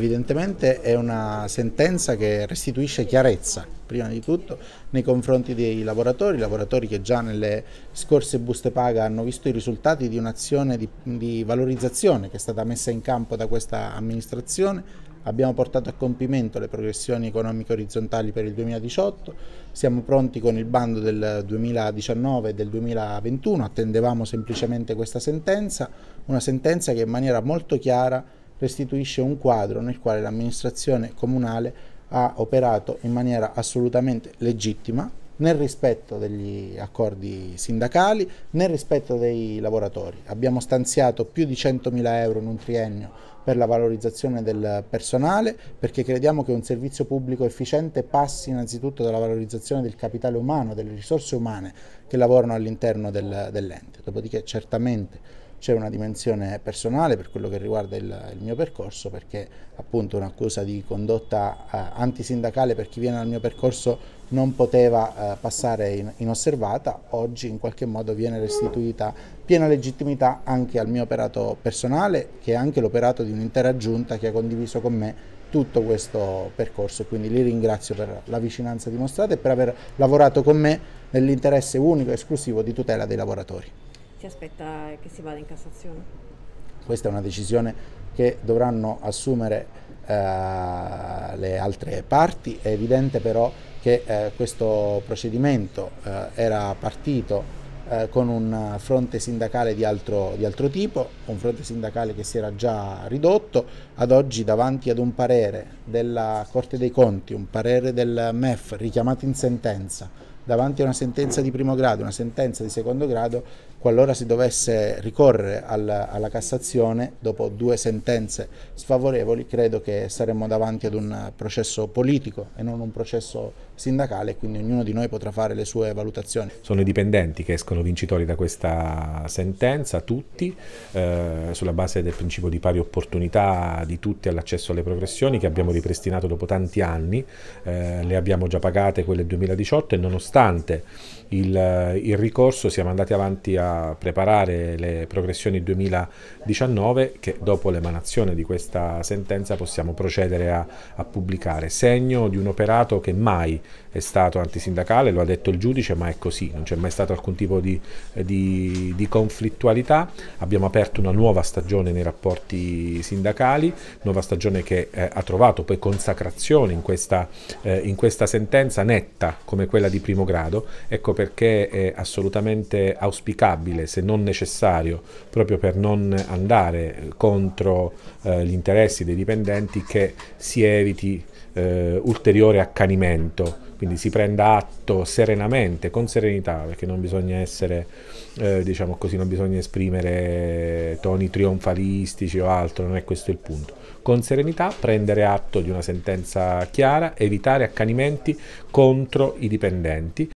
Evidentemente è una sentenza che restituisce chiarezza, prima di tutto, nei confronti dei lavoratori, lavoratori che già nelle scorse buste paga hanno visto i risultati di un'azione di, di valorizzazione che è stata messa in campo da questa amministrazione, Abbiamo portato a compimento le progressioni economiche orizzontali per il 2018, siamo pronti con il bando del 2019 e del 2021, attendevamo semplicemente questa sentenza, una sentenza che in maniera molto chiara restituisce un quadro nel quale l'amministrazione comunale ha operato in maniera assolutamente legittima nel rispetto degli accordi sindacali, nel rispetto dei lavoratori. Abbiamo stanziato più di 100.000 euro in un triennio per la valorizzazione del personale, perché crediamo che un servizio pubblico efficiente passi innanzitutto dalla valorizzazione del capitale umano, delle risorse umane che lavorano all'interno del, dell'ente. Dopodiché certamente c'è una dimensione personale per quello che riguarda il, il mio percorso perché appunto un'accusa di condotta eh, antisindacale per chi viene al mio percorso non poteva eh, passare in, inosservata, oggi in qualche modo viene restituita piena legittimità anche al mio operato personale che è anche l'operato di un'intera giunta che ha condiviso con me tutto questo percorso e quindi li ringrazio per la vicinanza dimostrata e per aver lavorato con me nell'interesse unico e esclusivo di tutela dei lavoratori si aspetta che si vada in Cassazione? Questa è una decisione che dovranno assumere eh, le altre parti, è evidente però che eh, questo procedimento eh, era partito eh, con un fronte sindacale di altro, di altro, tipo, un fronte sindacale che si era già ridotto, ad oggi davanti ad un parere della Corte dei Conti, un parere del MEF richiamato in sentenza, davanti a una sentenza di primo grado, una sentenza di secondo grado, qualora si dovesse ricorrere alla, alla Cassazione dopo due sentenze sfavorevoli, credo che saremmo davanti ad un processo politico e non un processo sindacale, quindi ognuno di noi potrà fare le sue valutazioni. Sono i dipendenti che escono vincitori da questa sentenza, tutti, eh, sulla base del principio di pari opportunità di tutti all'accesso alle progressioni che abbiamo ripristinato dopo tanti anni, eh, le abbiamo già pagate quelle 2018 e nonostante nonostante il, il, ricorso siamo andati avanti a preparare le progressioni 2019 che dopo l'emanazione di questa sentenza possiamo procedere a, a, pubblicare, segno di un operato che mai è stato antisindacale, lo ha detto il giudice, ma è così, non c'è mai stato alcun tipo di, di, di conflittualità, abbiamo aperto una nuova stagione nei rapporti sindacali, nuova stagione che eh, ha trovato poi consacrazione in questa, eh, in questa sentenza netta come quella di primo grado grado, ecco perché è assolutamente auspicabile, se non necessario, proprio per non andare eh, contro eh, gli interessi dei dipendenti, che si eviti eh, ulteriore accanimento quindi si prenda atto serenamente, con serenità, perché non bisogna essere, eh, diciamo così, non bisogna esprimere toni trionfalistici o altro, non è questo il punto. Con serenità prendere atto di una sentenza chiara, evitare accanimenti contro i dipendenti.